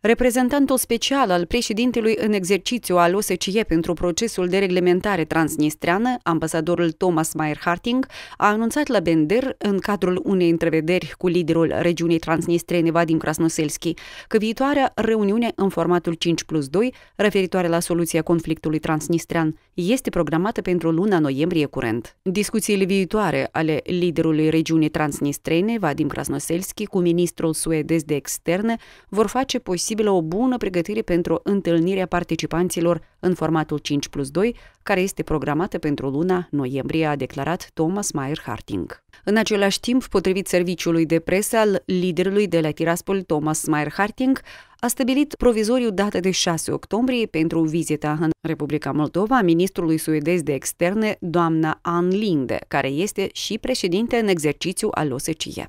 Reprezentantul special al președintelui în exercițiu al OSCE pentru procesul de reglementare transnistreană, ambasadorul Thomas Mayer Harting, a anunțat la Bender, în cadrul unei întrevederi cu liderul regiunii transnistrene Vadim Krasnoselski, că viitoarea reuniune în formatul 5 plus 2, referitoare la soluția conflictului transnistrean, este programată pentru luna noiembrie curent. Discuțiile viitoare ale liderului regiunii transnistrene, Vadim Krasnoselski, cu ministrul suedez de externe, vor face posibilă o bună pregătire pentru întâlnirea participanților în formatul 5 plus 2, care este programată pentru luna noiembrie, a declarat Thomas Mayer Harting. În același timp, potrivit serviciului de presă al liderului de la Tiraspol, Thomas Mayer Harting, a stabilit provizoriu data de 6 octombrie pentru vizita în Republica Moldova a ministrului suedez de externe, doamna Ann Linde, care este și președinte în exercițiu al OSCE.